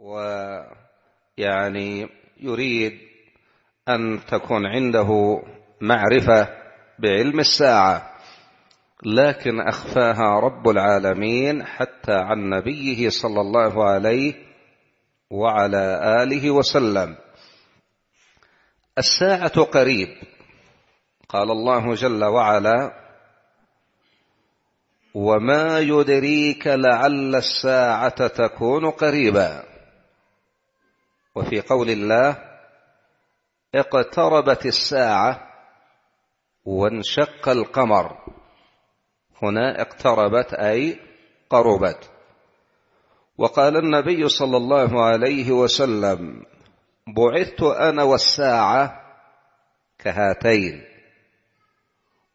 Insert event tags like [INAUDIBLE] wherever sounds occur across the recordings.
ويعني يريد أن تكون عنده معرفة بعلم الساعة لكن أخفاها رب العالمين حتى عن نبيه صلى الله عليه وعلى آله وسلم الساعة قريب قال الله جل وعلا وما يدريك لعل الساعة تكون قريبا وفي قول الله اقتربت الساعة وانشق القمر هنا اقتربت أي قربت وقال النبي صلى الله عليه وسلم بعثت أنا والساعة كهاتين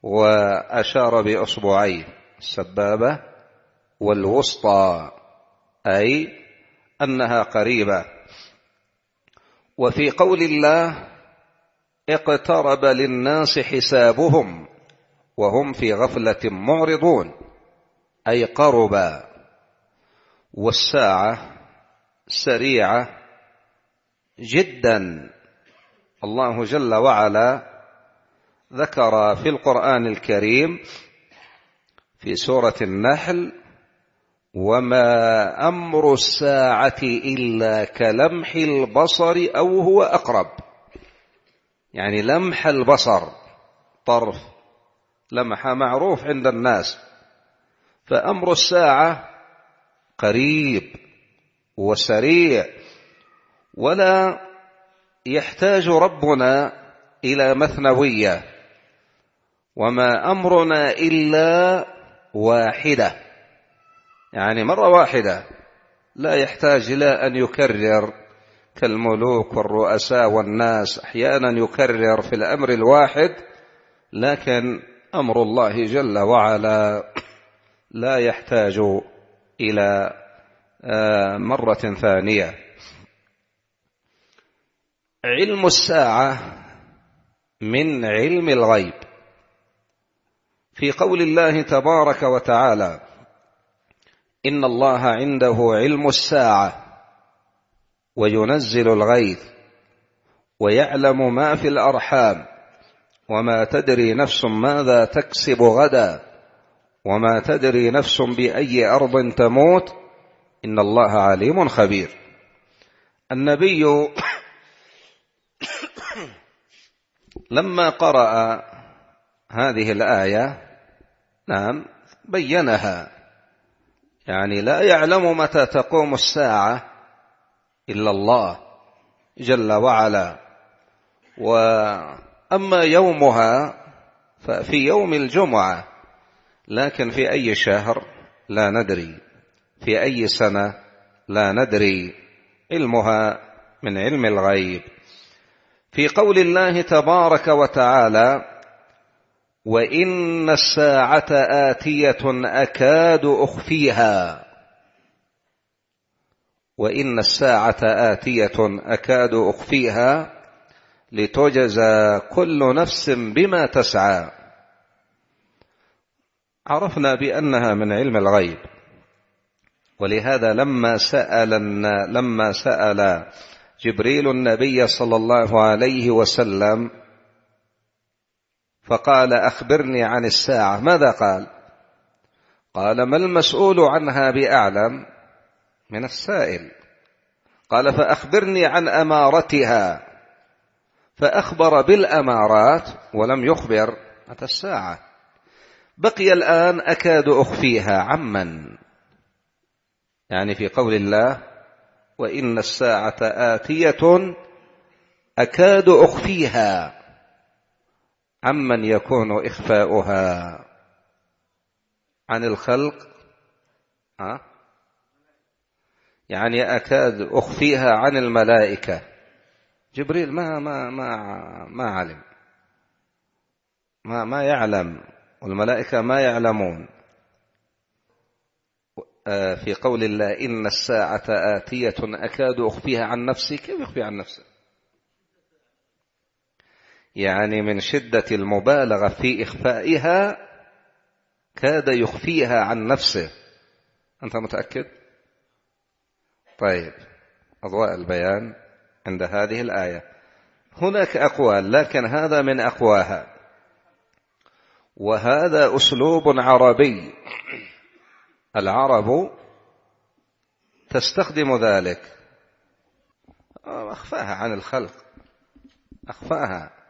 وأشار بأصبعين السبابة والوسطى أي أنها قريبة وفي قول الله اقترب للناس حسابهم وهم في غفله معرضون اي قربا والساعه سريعه جدا الله جل وعلا ذكر في القران الكريم في سوره النحل وما امر الساعه الا كلمح البصر او هو اقرب يعني لمح البصر طرف لمحه معروف عند الناس فامر الساعه قريب وسريع ولا يحتاج ربنا الى مثنويه وما امرنا الا واحده يعني مرة واحدة لا يحتاج إلى أن يكرر كالملوك والرؤساء والناس أحيانا يكرر في الأمر الواحد لكن أمر الله جل وعلا لا يحتاج إلى آه، مرة ثانية علم الساعة من علم الغيب في قول الله تبارك وتعالى إن الله عنده علم الساعة وينزل الغيث ويعلم ما في الأرحام وما تدري نفس ماذا تكسب غدا وما تدري نفس بأي أرض تموت إن الله عليم خبير النبي [COUGHS] لما قرأ هذه الآية نعم بينها يعني لا يعلم متى تقوم الساعة إلا الله جل وعلا وأما يومها ففي يوم الجمعة لكن في أي شهر لا ندري في أي سنة لا ندري علمها من علم الغيب في قول الله تبارك وتعالى وان الساعه اتيه اكاد اخفيها وان الساعه اتيه اكاد اخفيها لتجزى كل نفس بما تسعى عرفنا بانها من علم الغيب ولهذا لما سال لما سال جبريل النبي صلى الله عليه وسلم فقال أخبرني عن الساعة ماذا قال قال ما المسؤول عنها بأعلم من السائل قال فأخبرني عن أمارتها فأخبر بالأمارات ولم يخبر متى الساعة بقي الآن أكاد أخفيها عمن يعني في قول الله وإن الساعة آتية أكاد أخفيها عمن يكون إخفاؤها عن الخلق أه؟ يعني أكاد أخفيها عن الملائكة جبريل ما ما ما ما علم ما ما يعلم والملائكة ما يعلمون آه، في قول الله إن الساعة آتية أكاد أخفيها عن نفسي كيف يخفي عن نفسه يعني من شدة المبالغة في إخفائها كاد يخفيها عن نفسه أنت متأكد؟ طيب أضواء البيان عند هذه الآية هناك أقوال لكن هذا من أقواها وهذا أسلوب عربي العرب تستخدم ذلك أخفاها عن الخلق أخفاها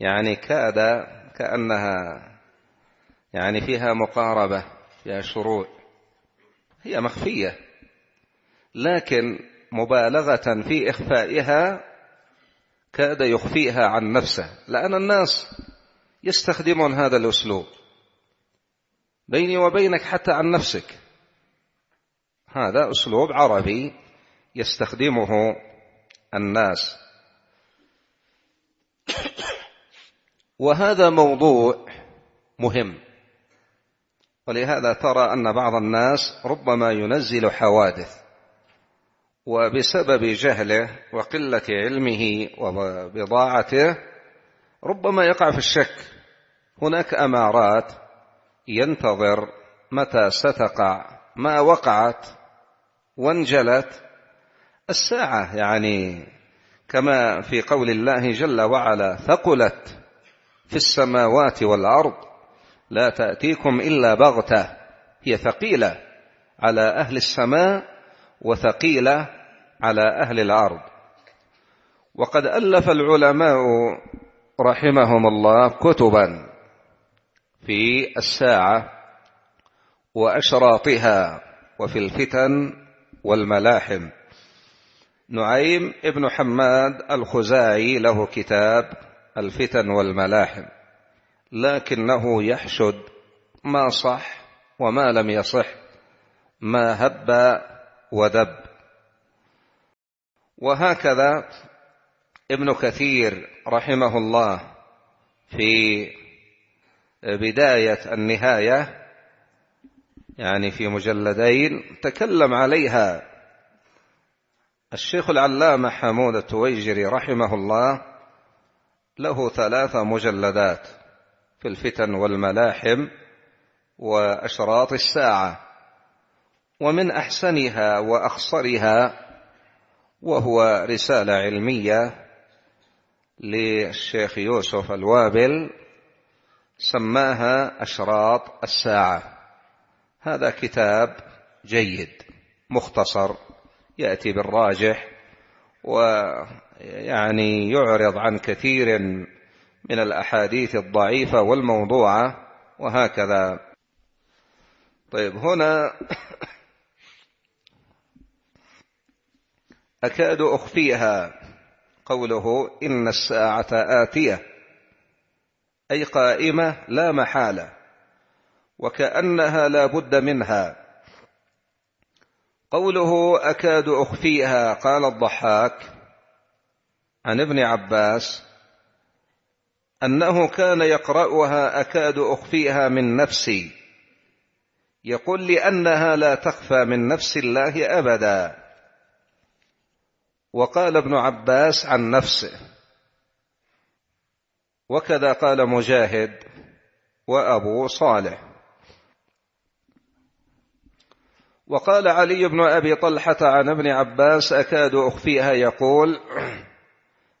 يعني كاد كأنها يعني فيها مقاربة فيها شروع هي مخفية لكن مبالغة في إخفائها كاد يخفيها عن نفسه لأن الناس يستخدمون هذا الأسلوب بيني وبينك حتى عن نفسك هذا أسلوب عربي يستخدمه الناس وهذا موضوع مهم ولهذا ترى أن بعض الناس ربما ينزل حوادث وبسبب جهله وقلة علمه وبضاعته ربما يقع في الشك هناك أمارات ينتظر متى ستقع ما وقعت وانجلت الساعة يعني كما في قول الله جل وعلا ثقلت في السماوات والأرض لا تأتيكم إلا بغتة هي ثقيلة على أهل السماء وثقيلة على أهل الأرض وقد ألف العلماء رحمهم الله كتبا في الساعة وأشراطها وفي الفتن والملاحم نعيم ابن حماد الخزاعي له كتاب الفتن والملاحم لكنه يحشد ما صح وما لم يصح ما هب ودب وهكذا ابن كثير رحمه الله في بداية النهاية يعني في مجلدين تكلم عليها الشيخ العلامة حمود التويجري رحمه الله له ثلاث مجلدات في الفتن والملاحم وأشراط الساعة ومن أحسنها وأخصرها وهو رسالة علمية للشيخ يوسف الوابل سماها أشراط الساعة هذا كتاب جيد مختصر يأتي بالراجح و يعني يعرض عن كثير من الأحاديث الضعيفة والموضوعة وهكذا طيب هنا أكاد أخفيها قوله إن الساعة آتية أي قائمة لا محالة وكأنها لا بد منها قوله أكاد أخفيها قال الضحاك عن ابن عباس انه كان يقراها اكاد اخفيها من نفسي يقول لانها لا تخفى من نفس الله ابدا وقال ابن عباس عن نفسه وكذا قال مجاهد وابو صالح وقال علي بن ابي طلحه عن ابن عباس اكاد اخفيها يقول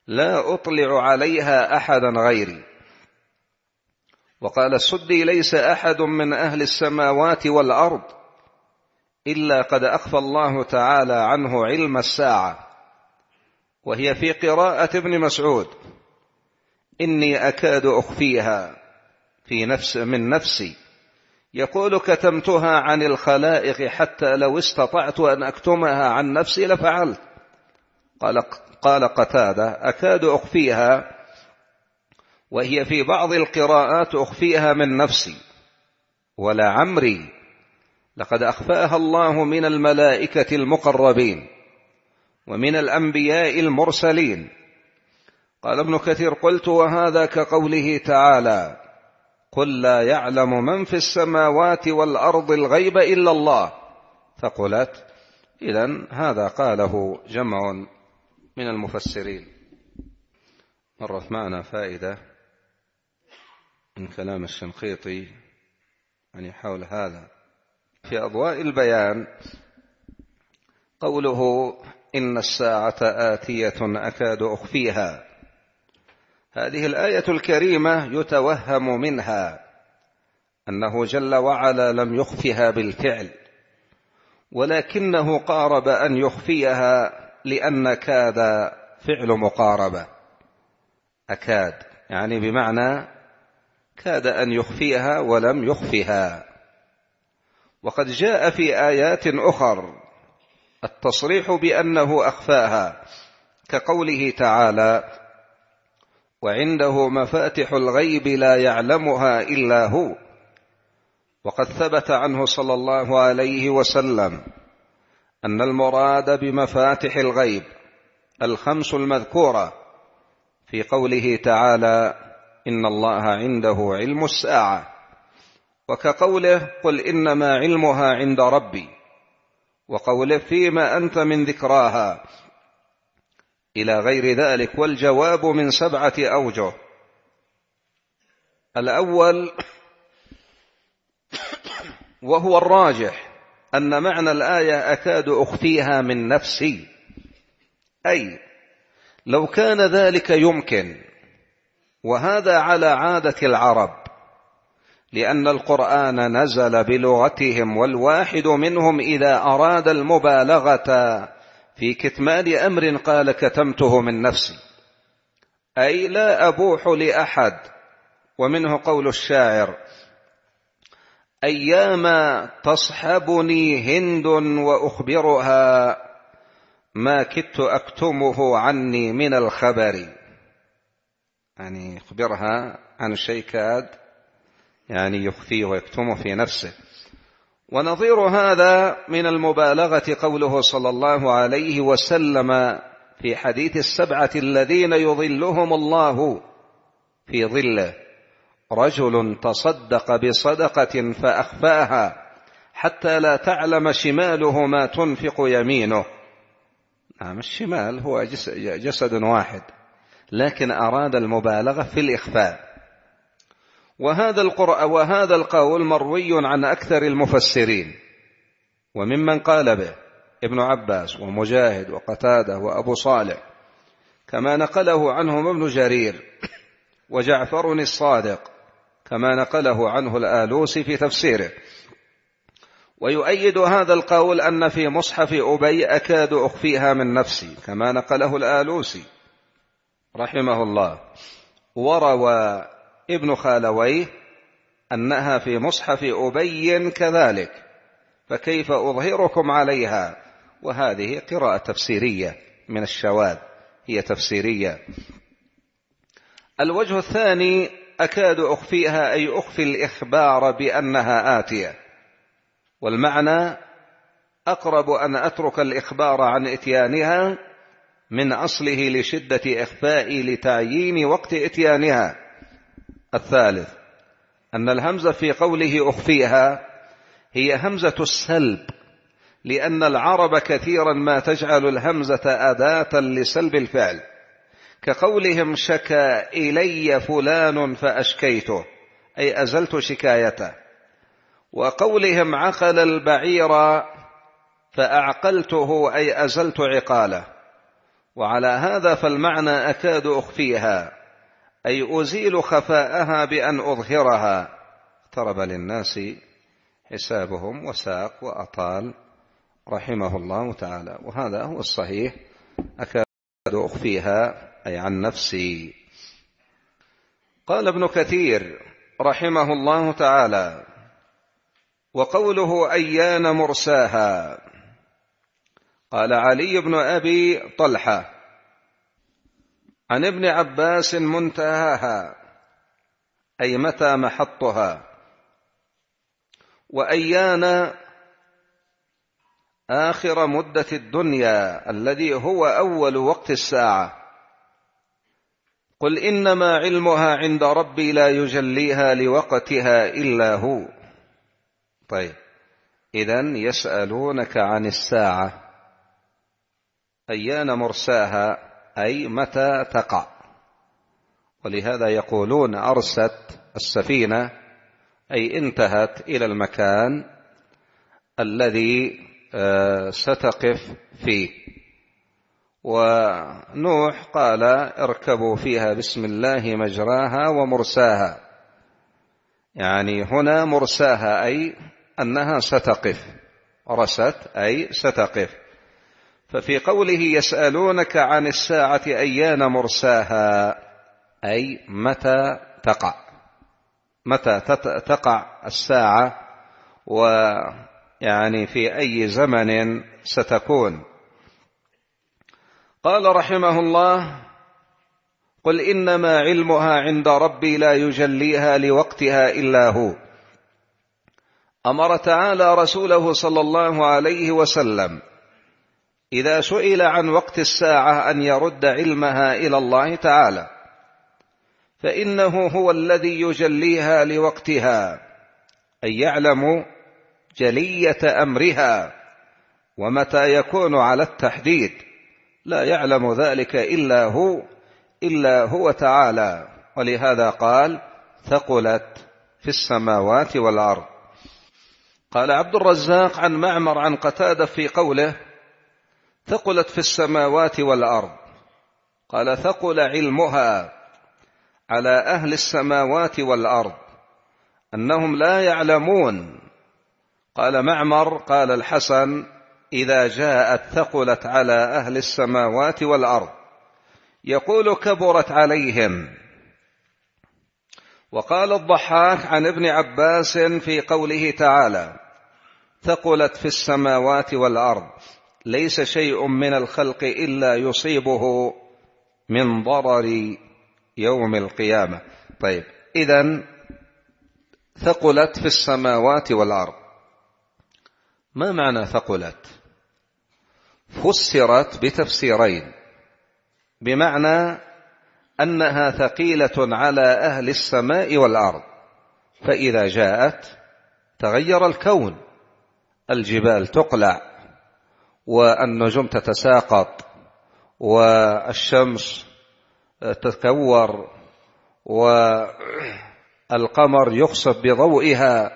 لا أطلع عليها أحدا غيري وقال السدي ليس أحد من أهل السماوات والأرض إلا قد أخفى الله تعالى عنه علم الساعة وهي في قراءة ابن مسعود إني أكاد أخفيها في نفس من نفسي يقول كتمتها عن الخلائق حتى لو استطعت أن أكتمها عن نفسي لفعلت قال قال قتادة أكاد أخفيها وهي في بعض القراءات أخفيها من نفسي ولا عمري لقد أخفاها الله من الملائكة المقربين ومن الأنبياء المرسلين قال ابن كثير قلت وهذا كقوله تعالى قل لا يعلم من في السماوات والأرض الغيب إلا الله فقلت إذا هذا قاله جمع من المفسرين مرت معنا فائدة من كلام الشنقيطي يعني حول هذا في أضواء البيان قوله إن الساعة آتية أكاد أخفيها هذه الآية الكريمة يتوهم منها أنه جل وعلا لم يخفها بالفعل ولكنه قارب أن يخفيها لأن كاد فعل مقاربة أكاد يعني بمعنى كاد أن يخفيها ولم يخفها وقد جاء في آيات أخر التصريح بأنه أخفاها كقوله تعالى وعنده مفاتح الغيب لا يعلمها إلا هو وقد ثبت عنه صلى الله عليه وسلم أن المراد بمفاتح الغيب الخمس المذكورة في قوله تعالى إن الله عنده علم الساعة وكقوله قل إنما علمها عند ربي وقوله فيما أنت من ذكراها إلى غير ذلك والجواب من سبعة أوجه الأول [COUGHS] وهو الراجح أن معنى الآية أكاد أخفيها من نفسي أي لو كان ذلك يمكن وهذا على عادة العرب لأن القرآن نزل بلغتهم والواحد منهم إذا أراد المبالغة في كتمان أمر قال كتمته من نفسي أي لا أبوح لأحد ومنه قول الشاعر أياما تصحبني هند وأخبرها ما كدت أكتمه عني من الخبر يعني يخبرها عن شيء كاد يعني يخفيه ويكتمه في نفسه ونظير هذا من المبالغة قوله صلى الله عليه وسلم في حديث السبعة الذين يظلهم الله في ظله رجل تصدق بصدقة فأخفاها حتى لا تعلم شماله ما تنفق يمينه نعم الشمال هو جسد واحد لكن أراد المبالغة في الإخفاء وهذا القرآن وهذا القول مروي عن أكثر المفسرين وممن قال به ابن عباس ومجاهد وقتادة وأبو صالح كما نقله عنهم ابن جرير [COUGHS] وجعفر الصادق كما نقله عنه الآلوسي في تفسيره ويؤيد هذا القول أن في مصحف أبي أكاد أخفيها من نفسي كما نقله الآلوسي رحمه الله وروى ابن خالويه أنها في مصحف أبي كذلك فكيف أظهركم عليها وهذه قراءة تفسيرية من الشواذ هي تفسيرية الوجه الثاني أكاد أخفيها أي أخفي الإخبار بأنها آتية والمعنى أقرب أن أترك الإخبار عن إتيانها من أصله لشدة إخفائي لتعيين وقت إتيانها الثالث أن الهمزة في قوله أخفيها هي همزة السلب لأن العرب كثيرا ما تجعل الهمزة أداة لسلب الفعل كقولهم شكا إلي فلان فأشكيته أي أزلت شكايته وقولهم عقل البعير فأعقلته أي أزلت عقاله وعلى هذا فالمعنى أكاد أخفيها أي أزيل خفاءها بأن أظهرها اقترب للناس حسابهم وساق وأطال رحمه الله تعالى وهذا هو الصحيح أكاد أخفيها أي عن نفسي قال ابن كثير رحمه الله تعالى وقوله أيان مرساها قال علي بن أبي طلحة عن ابن عباس منتهاها أي متى محطها وأيان آخر مدة الدنيا الذي هو أول وقت الساعة قل انما علمها عند ربي لا يجليها لوقتها الا هو طيب اذا يسالونك عن الساعه ايان مرساها اي متى تقع ولهذا يقولون ارست السفينه اي انتهت الى المكان الذي آه، ستقف فيه ونوح قال اركبوا فيها بسم الله مجراها ومرساها يعني هنا مرساها أي أنها ستقف رست أي ستقف ففي قوله يسألونك عن الساعة أيان مرساها أي متى تقع متى تقع الساعة ويعني في أي زمن ستكون قال رحمه الله قل إنما علمها عند ربي لا يجليها لوقتها إلا هو أمر تعالى رسوله صلى الله عليه وسلم إذا سئل عن وقت الساعة أن يرد علمها إلى الله تعالى فإنه هو الذي يجليها لوقتها أي يعلم جلية أمرها ومتى يكون على التحديد لا يعلم ذلك إلا هو إلا هو تعالى ولهذا قال ثقلت في السماوات والأرض قال عبد الرزاق عن معمر عن قتادة في قوله ثقلت في السماوات والأرض قال ثقل علمها على أهل السماوات والأرض أنهم لا يعلمون قال معمر قال الحسن إذا جاءت ثقلت على أهل السماوات والأرض يقول كبرت عليهم وقال الضحاك عن ابن عباس في قوله تعالى ثقلت في السماوات والأرض ليس شيء من الخلق إلا يصيبه من ضرر يوم القيامة طيب إذا ثقلت في السماوات والأرض ما معنى ثقلت فسرت بتفسيرين بمعنى أنها ثقيلة على أهل السماء والأرض فإذا جاءت تغير الكون الجبال تقلع والنجوم تتساقط والشمس تتكور والقمر يخصف بضوئها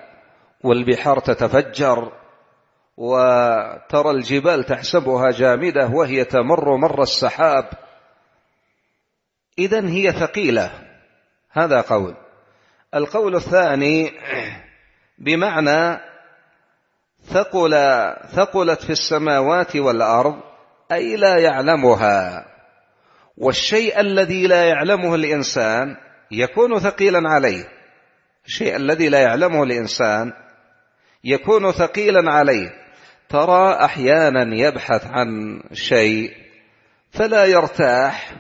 والبحار تتفجر وترى الجبال تحسبها جامدة وهي تمر مر السحاب إذا هي ثقيلة هذا قول القول الثاني بمعنى ثقل ثقلت في السماوات والأرض أي لا يعلمها والشيء الذي لا يعلمه الإنسان يكون ثقيلا عليه الشيء الذي لا يعلمه الإنسان يكون ثقيلا عليه ترى احيانا يبحث عن شيء فلا يرتاح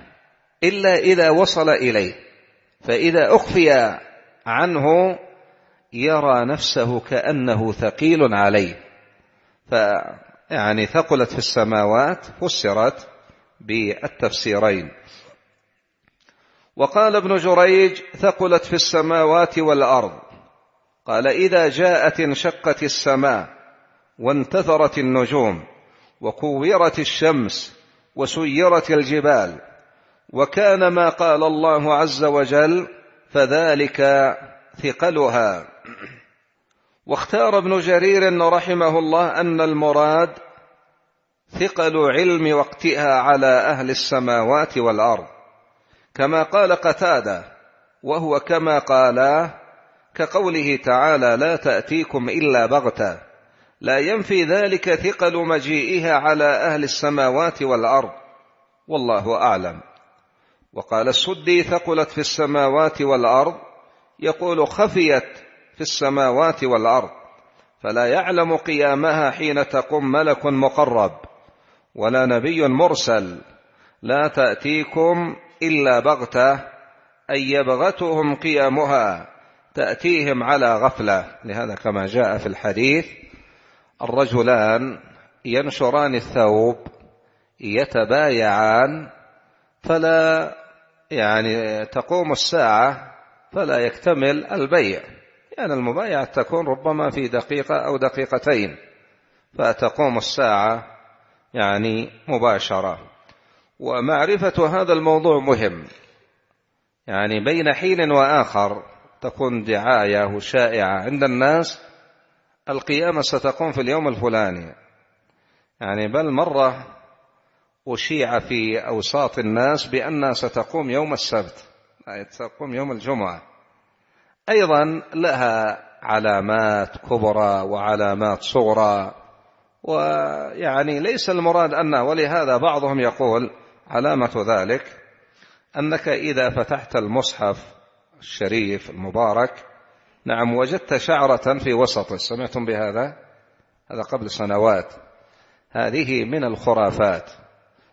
الا اذا وصل اليه فاذا اخفي عنه يرى نفسه كانه ثقيل عليه ف يعني ثقلت في السماوات فسرت بالتفسيرين وقال ابن جريج ثقلت في السماوات والارض قال اذا جاءت انشقت السماء وانتثرت النجوم وكورت الشمس وسيرت الجبال وكان ما قال الله عز وجل فذلك ثقلها واختار ابن جرير رحمه الله ان المراد ثقل علم وقتها على اهل السماوات والارض كما قال قتاده وهو كما قالا كقوله تعالى لا تاتيكم الا بغته لا ينفي ذلك ثقل مجيئها على أهل السماوات والأرض والله أعلم وقال السدي ثقلت في السماوات والأرض يقول خفيت في السماوات والأرض فلا يعلم قيامها حين تقوم ملك مقرب ولا نبي مرسل لا تأتيكم إلا بغتة أي يبغتهم قيامها تأتيهم على غفلة لهذا كما جاء في الحديث الرجلان ينشران الثوب يتبايعان فلا يعني تقوم الساعة فلا يكتمل البيع يعني المبايعة تكون ربما في دقيقة أو دقيقتين فتقوم الساعة يعني مباشرة ومعرفة هذا الموضوع مهم يعني بين حين وآخر تكون دعاية شائعة عند الناس القيامة ستقوم في اليوم الفلاني يعني بل مرة أشيع في أوساط الناس بأنها ستقوم يوم السبت أي ستقوم يوم الجمعة أيضا لها علامات كبرى وعلامات صغرى ويعني ليس المراد أن ولهذا بعضهم يقول علامة ذلك أنك إذا فتحت المصحف الشريف المبارك نعم وجدت شعرة في وسطه سمعتم بهذا هذا قبل سنوات هذه من الخرافات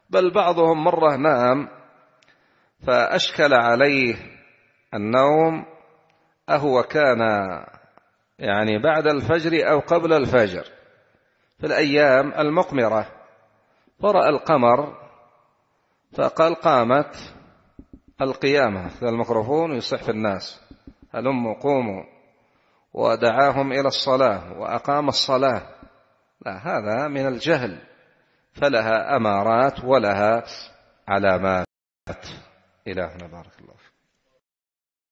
بل بعضهم مرة نام فأشكل عليه النوم أهو كان يعني بعد الفجر أو قبل الفجر في الأيام المقمرة فرأى القمر فقال قامت القيامة في الميكروفون يصح في الناس هلموا قوموا ودعاهم إلى الصلاة وأقام الصلاة لا هذا من الجهل فلها أمارات ولها علامات إلهنا بارك الله فيك